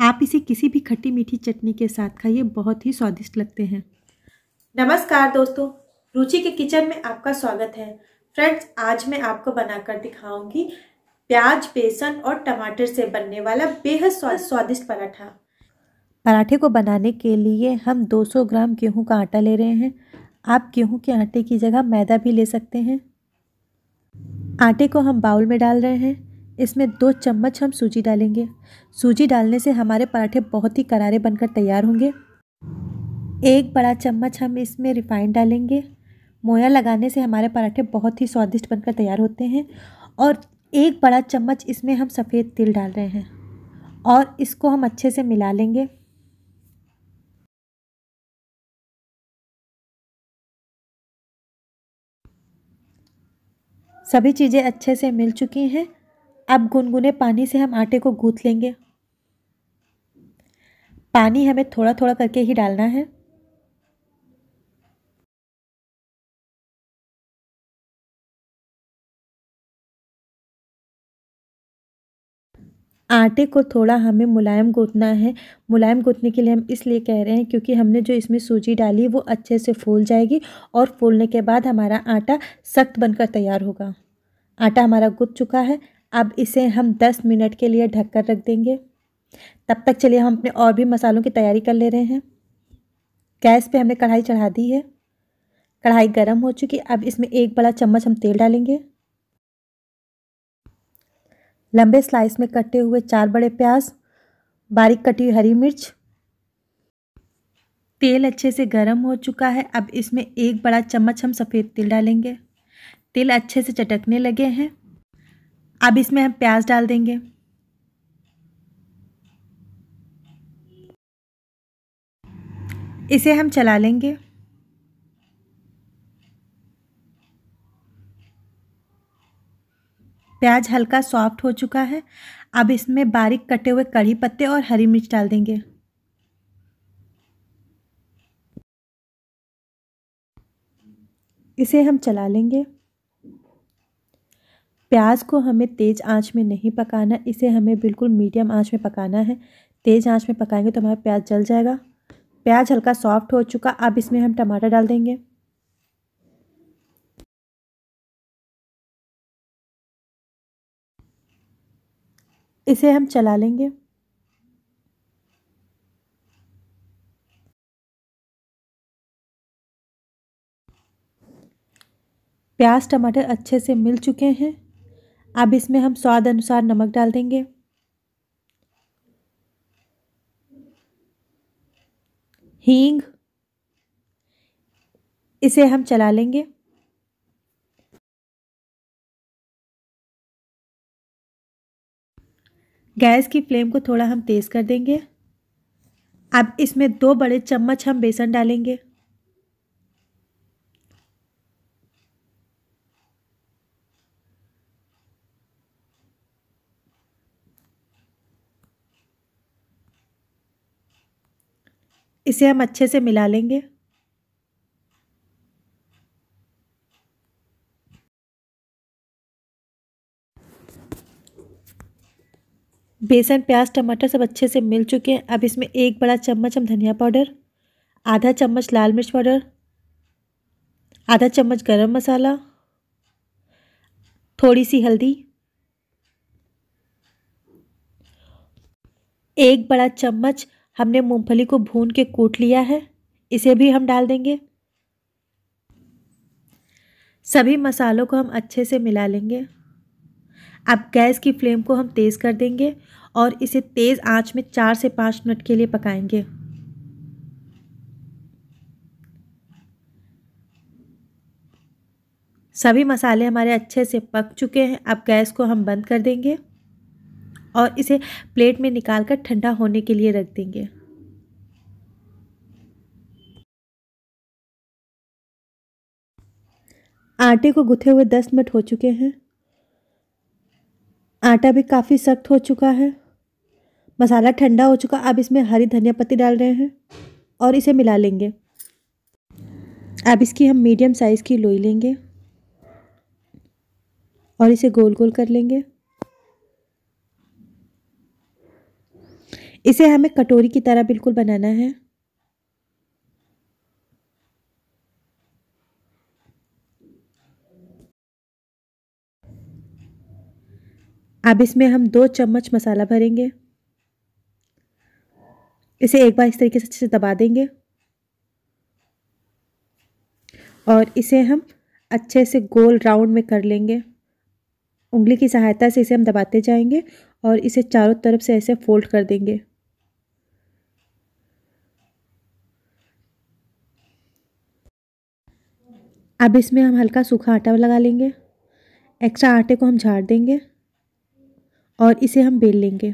आप इसे किसी भी खट्टी मीठी चटनी के साथ खाइए बहुत ही स्वादिष्ट लगते हैं नमस्कार दोस्तों रुचि के किचन में आपका स्वागत है फ्रेंड्स आज मैं आपको बनाकर दिखाऊंगी प्याज बेसन और टमाटर से बनने वाला बेहद स्वादिष्ट पराठा पराठे को बनाने के लिए हम 200 ग्राम गेहूं का आटा ले रहे हैं आप गेहूं के आटे की जगह मैदा भी ले सकते हैं आटे को हम बाउल में डाल रहे हैं इसमें दो चम्मच हम सूजी डालेंगे सूजी डालने से हमारे पराठे बहुत ही करारे बनकर तैयार होंगे एक बड़ा चम्मच हम इसमें रिफाइंड डालेंगे मोया लगाने से हमारे पराठे बहुत ही स्वादिष्ट बनकर तैयार होते हैं और एक बड़ा चम्मच इसमें हम सफ़ेद तिल डाल रहे हैं और इसको हम अच्छे से मिला लेंगे सभी चीज़ें अच्छे से मिल चुकी हैं अब गुनगुने पानी से हम आटे को गूँथ लेंगे पानी हमें थोड़ा थोड़ा करके ही डालना है आटे को थोड़ा हमें मुलायम गूँथना है मुलायम गूँथने के लिए हम इसलिए कह रहे हैं क्योंकि हमने जो इसमें सूजी डाली वो अच्छे से फूल जाएगी और फूलने के बाद हमारा आटा सख्त बनकर तैयार होगा आटा हमारा गुथ चुका है अब इसे हम 10 मिनट के लिए ढककर रख देंगे तब तक चलिए हम अपने और भी मसालों की तैयारी कर ले रहे हैं गैस पे हमने कढ़ाई चढ़ा दी है कढ़ाई गर्म हो चुकी अब इसमें एक बड़ा चम्मच हम तेल डालेंगे लंबे स्लाइस में कटे हुए चार बड़े प्याज बारीक कटी हुई हरी मिर्च तेल अच्छे से गर्म हो चुका है अब इसमें एक बड़ा चम्मच हम सफ़ेद तिल डालेंगे तिल अच्छे से चटकने लगे हैं अब इसमें हम प्याज डाल देंगे इसे हम चला लेंगे प्याज हल्का सॉफ्ट हो चुका है अब इसमें बारीक कटे हुए कड़ी पत्ते और हरी मिर्च डाल देंगे इसे हम चला लेंगे प्याज को हमें तेज़ आंच में नहीं पकाना इसे हमें बिल्कुल मीडियम आंच में पकाना है तेज़ आंच में पकाएंगे तो हमारा प्याज जल जाएगा प्याज हल्का सॉफ्ट हो चुका अब इसमें हम टमाटर डाल देंगे इसे हम चला लेंगे प्याज टमाटर अच्छे से मिल चुके हैं अब इसमें हम स्वाद अनुसार नमक डाल देंगे हींग इसे हम चला लेंगे गैस की फ्लेम को थोड़ा हम तेज़ कर देंगे अब इसमें दो बड़े चम्मच हम बेसन डालेंगे इसे हम अच्छे से मिला लेंगे बेसन प्याज टमाटर सब अच्छे से मिल चुके हैं अब इसमें एक बड़ा चम्मच हम धनिया पाउडर आधा चम्मच लाल मिर्च पाउडर आधा चम्मच गरम मसाला थोड़ी सी हल्दी एक बड़ा चम्मच हमने मूंगफली को भून के कूट लिया है इसे भी हम डाल देंगे सभी मसालों को हम अच्छे से मिला लेंगे अब गैस की फ्लेम को हम तेज़ कर देंगे और इसे तेज़ आंच में चार से पाँच मिनट के लिए पकाएंगे सभी मसाले हमारे अच्छे से पक चुके हैं अब गैस को हम बंद कर देंगे और इसे प्लेट में निकाल कर ठंडा होने के लिए रख देंगे आटे को गुथे हुए दस मिनट हो चुके हैं आटा भी काफ़ी सख्त हो चुका है मसाला ठंडा हो चुका अब इसमें हरी धनिया पत्ती डाल रहे हैं और इसे मिला लेंगे अब इसकी हम मीडियम साइज़ की लोई लेंगे और इसे गोल गोल कर लेंगे इसे हमें कटोरी की तरह बिल्कुल बनाना है अब इसमें हम दो चम्मच मसाला भरेंगे इसे एक बार इस तरीके से अच्छे से दबा देंगे और इसे हम अच्छे से गोल राउंड में कर लेंगे उंगली की सहायता से इसे हम दबाते जाएंगे और इसे चारों तरफ से ऐसे फोल्ड कर देंगे अब इसमें हम हल्का सूखा आटा लगा लेंगे एक्स्ट्रा आटे को हम झाड़ देंगे और इसे हम बेल लेंगे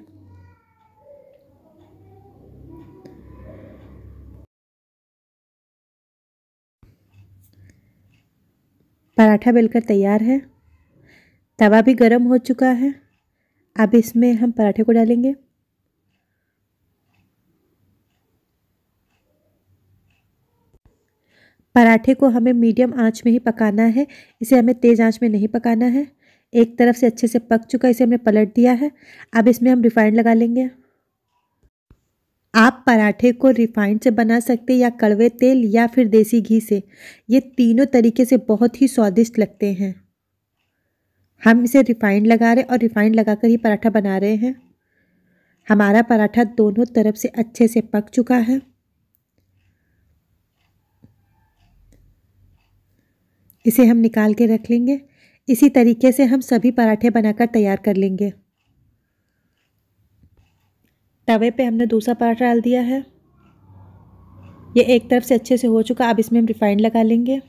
पराठा बेलकर तैयार है तवा भी गर्म हो चुका है अब इसमें हम पराठे को डालेंगे पराठे को हमें मीडियम आंच में ही पकाना है इसे हमें तेज़ आंच में नहीं पकाना है एक तरफ से अच्छे से पक चुका इसे हमने पलट दिया है अब इसमें हम रिफ़ाइंड लगा लेंगे आप पराठे को रिफाइंड से बना सकते हैं या कड़वे तेल या फिर देसी घी से ये तीनों तरीके से बहुत ही स्वादिष्ट लगते हैं हम इसे रिफाइंड लगा रहे और रिफाइंड लगाकर ही पराठा बना रहे हैं हमारा पराठा दोनों तरफ से अच्छे से पक चुका है इसे हम निकाल के रख लेंगे इसी तरीके से हम सभी पराठे बनाकर तैयार कर लेंगे तवे पे हमने दूसरा पराठा डाल दिया है ये एक तरफ से अच्छे से हो चुका अब इसमें हम रिफ़ाइंड लगा लेंगे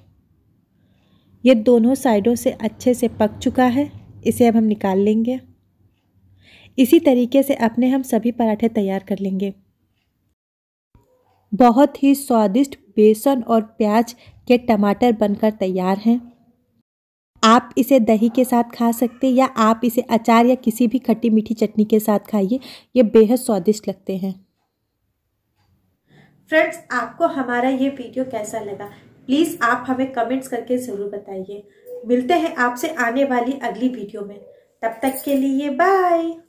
ये दोनों साइडों से अच्छे से पक चुका है इसे अब हम निकाल लेंगे इसी तरीके से अपने हम सभी पराठे तैयार कर लेंगे बहुत ही स्वादिष्ट बेसन और प्याज ये टमाटर बनकर तैयार हैं आप इसे दही के साथ खा सकते हैं या आप इसे अचार या किसी भी खट्टी मीठी चटनी के साथ खाइए ये बेहद स्वादिष्ट लगते हैं फ्रेंड्स आपको हमारा ये वीडियो कैसा लगा प्लीज़ आप हमें कमेंट्स करके ज़रूर बताइए मिलते हैं आपसे आने वाली अगली वीडियो में तब तक के लिए बाय